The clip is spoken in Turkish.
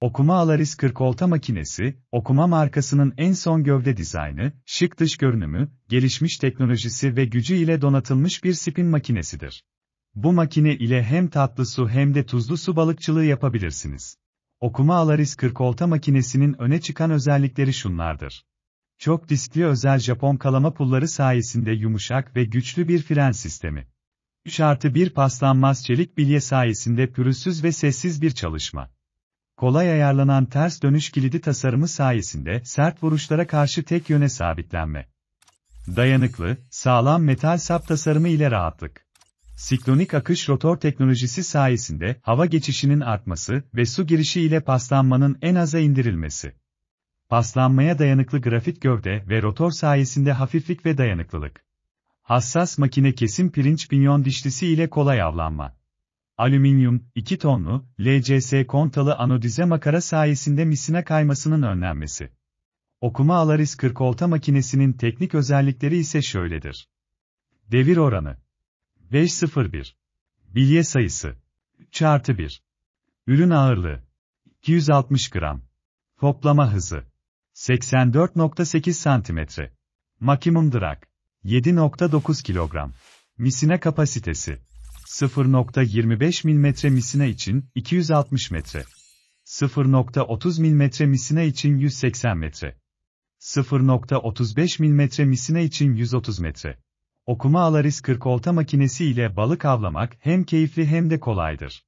Okuma Alaris 40 olta makinesi, okuma markasının en son gövde dizaynı, şık dış görünümü, gelişmiş teknolojisi ve gücü ile donatılmış bir spin makinesidir. Bu makine ile hem tatlı su hem de tuzlu su balıkçılığı yapabilirsiniz. Okuma Alaris 40 olta makinesinin öne çıkan özellikleri şunlardır. Çok diskli özel Japon kalama pulları sayesinde yumuşak ve güçlü bir fren sistemi. 3 artı 1 paslanmaz çelik bilye sayesinde pürüzsüz ve sessiz bir çalışma kolay ayarlanan ters dönüş kilidi tasarımı sayesinde sert vuruşlara karşı tek yöne sabitlenme. Dayanıklı, sağlam metal sap tasarımı ile rahatlık. Siklonik akış rotor teknolojisi sayesinde hava geçişinin artması ve su girişi ile paslanmanın en aza indirilmesi. Paslanmaya dayanıklı grafit gövde ve rotor sayesinde hafiflik ve dayanıklılık. Hassas makine kesim pirinç pinyon dişlisi ile kolay avlanma alüminyum, 2 tonlu, LCS kontalı anodize makara sayesinde misine kaymasının önlenmesi. Okuma Alaris 40 olta makinesinin teknik özellikleri ise şöyledir. Devir oranı 501 Bilye sayısı 3 artı 1 Ürün ağırlığı 260 gram Toplama hızı 84.8 cm Maksimum drag 7.9 kilogram Misine kapasitesi 0.25 mm misine için 260 metre. 0.30 mm misine için 180 metre. 0.35 mm misine için 130 metre. Okuma Alaris 40 olta makinesi ile balık avlamak hem keyifli hem de kolaydır.